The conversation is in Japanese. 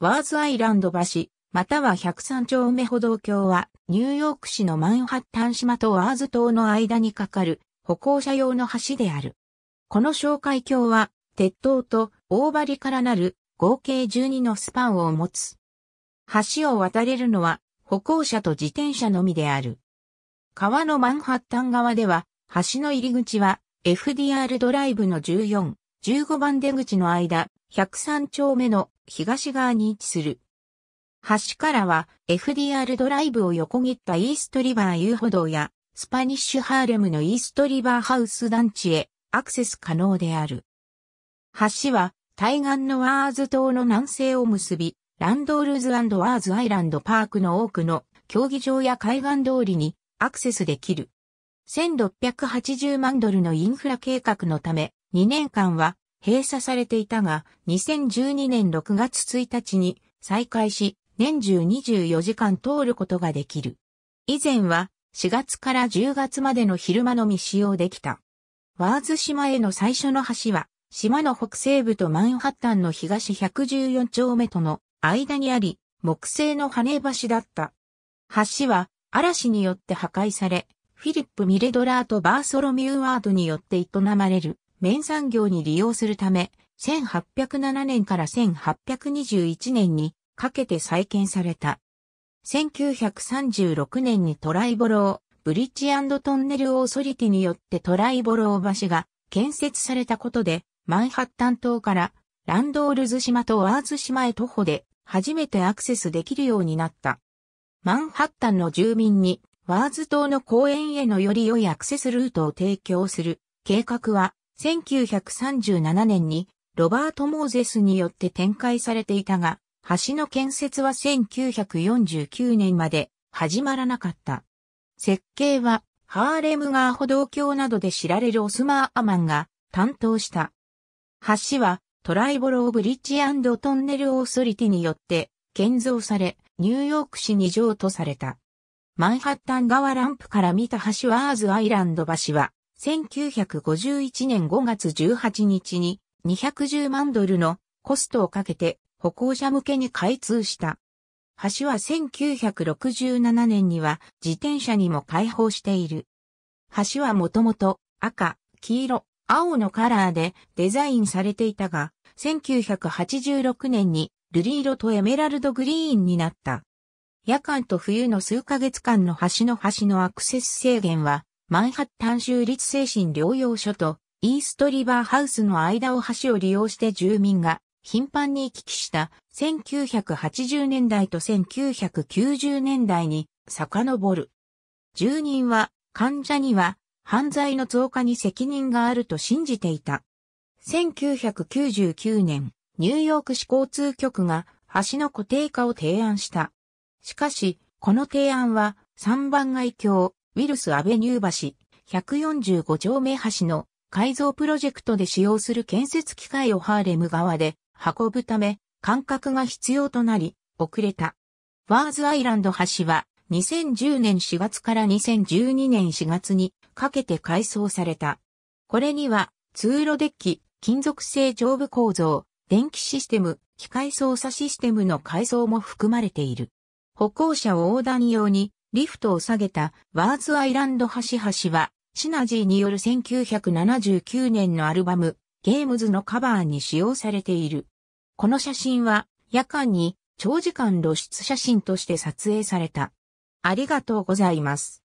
ワーズアイランド橋、または103丁目歩道橋は、ニューヨーク市のマンハッタン島とワーズ島の間に架かる歩行者用の橋である。この紹介橋は、鉄塔と大張からなる合計12のスパンを持つ。橋を渡れるのは歩行者と自転車のみである。川のマンハッタン側では、橋の入り口は FDR ドライブの14、15番出口の間、103丁目の東側に位置する。橋からは FDR ドライブを横切ったイーストリバー遊歩道やスパニッシュハーレムのイーストリバーハウス団地へアクセス可能である。橋は対岸のワーズ島の南西を結び、ランドールズワーズアイランドパークの多くの競技場や海岸通りにアクセスできる。1680万ドルのインフラ計画のため、2年間は閉鎖されていたが、2012年6月1日に再開し、年中24時間通ることができる。以前は4月から10月までの昼間のみ使用できた。ワーズ島への最初の橋は、島の北西部とマンハッタンの東114丁目との間にあり、木製の羽橋だった。橋は嵐によって破壊され、フィリップ・ミレドラーとバーソロミューワードによって営まれる綿産業に利用するため、1807年から1821年にかけて再建された。1936年にトライボロー、ブリッジトンネルオーソリティによってトライボロー橋が建設されたことで、マンハッタン島からランドールズ島とワーズ島へ徒歩で初めてアクセスできるようになった。マンハッタンの住民にワーズ島の公園へのより良いアクセスルートを提供する計画は1937年にロバート・モーゼスによって展開されていたが、橋の建設は1949年まで始まらなかった。設計はハーレムガー歩道橋などで知られるオスマー・アマンが担当した。橋はトライボロー・ブリッジトンネル・オーソリティによって建造され、ニューヨーク市に譲渡された。マンハッタン川ランプから見た橋ワーズアイランド橋は1951年5月18日に210万ドルのコストをかけて歩行者向けに開通した。橋は1967年には自転車にも開放している。橋はもともと赤、黄色、青のカラーでデザインされていたが、1986年に瑠璃色とエメラルドグリーンになった。夜間と冬の数ヶ月間の橋の橋のアクセス制限はマンハッタン州立精神療養所とイーストリバーハウスの間を橋を利用して住民が頻繁に行き来した1980年代と1990年代に遡る。住人は患者には犯罪の増加に責任があると信じていた。1999年、ニューヨーク市交通局が橋の固定化を提案した。しかし、この提案は3番街橋、ウィルス・アベニュー橋、145丁目橋の改造プロジェクトで使用する建設機械をハーレム側で運ぶため、間隔が必要となり、遅れた。ワーズアイランド橋は、2010年4月から2012年4月にかけて改装された。これには、通路デッキ、金属製上部構造、電気システム、機械操作システムの改装も含まれている。歩行者を横断用にリフトを下げたワーズアイランド端々は、シナジーによる1979年のアルバム、ゲームズのカバーに使用されている。この写真は、夜間に長時間露出写真として撮影された。ありがとうございます。